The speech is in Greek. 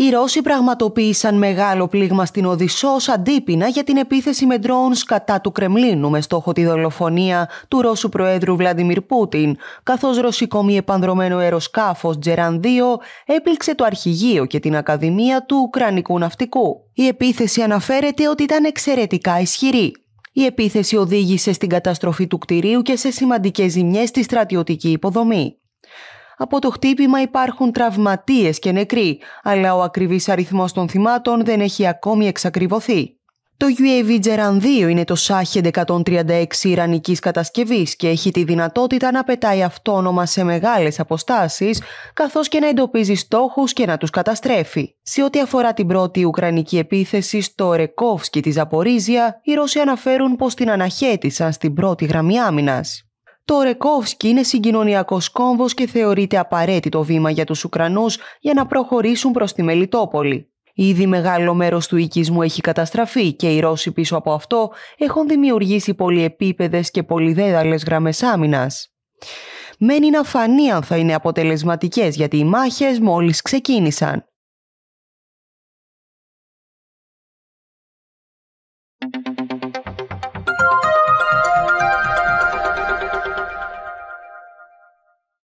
Οι Ρώσοι πραγματοποίησαν μεγάλο πλήγμα στην Οδυσσό ως αντίπεινα για την επίθεση με ντρόουνς κατά του Κρεμλίνου με στόχο τη δολοφονία του Ρώσου Προέδρου Βλαντιμίρ Πούτιν, καθώς ρωσικό μη επανδρομένο αεροσκάφος Τζεραν 2 έπληξε το αρχηγείο και την Ακαδημία του Ουκρανικού Ναυτικού. Η επίθεση αναφέρεται ότι ήταν εξαιρετικά ισχυρή. Η επίθεση οδήγησε στην καταστροφή του κτηρίου και σε σημαντικές ζημιές στη στρατιωτική υποδομή. Από το χτύπημα υπάρχουν τραυματίες και νεκροί, αλλά ο ακριβής αριθμός των θυμάτων δεν έχει ακόμη εξακριβωθεί. Το UAV Geran 2 είναι το Σάχεν 136 Ιρανικής κατασκευής και έχει τη δυνατότητα να πετάει αυτόνομα σε μεγάλες αποστάσεις καθώς και να εντοπίζει στόχους και να τους καταστρέφει. Σε ό,τι αφορά την πρώτη Ουκρανική επίθεση στο Ρεκόφσκι της Απορίζια, οι Ρώσοι αναφέρουν πως την αναχέτησαν στην πρώτη γραμμή άμυνας. Το Ρεκόφσκι είναι συγκοινωνιακός κόμβος και θεωρείται απαραίτητο βήμα για τους Ουκρανούς για να προχωρήσουν προς τη Μελιτόπολη. Ήδη μεγάλο μέρος του οικισμού έχει καταστραφεί και οι Ρώσοι πίσω από αυτό έχουν δημιουργήσει πολυεπίπεδες και πολυδέδαλες γραμμές άμυνας. Μένει να φανεί αν θα είναι αποτελεσματικές γιατί οι μάχες μόλις ξεκίνησαν.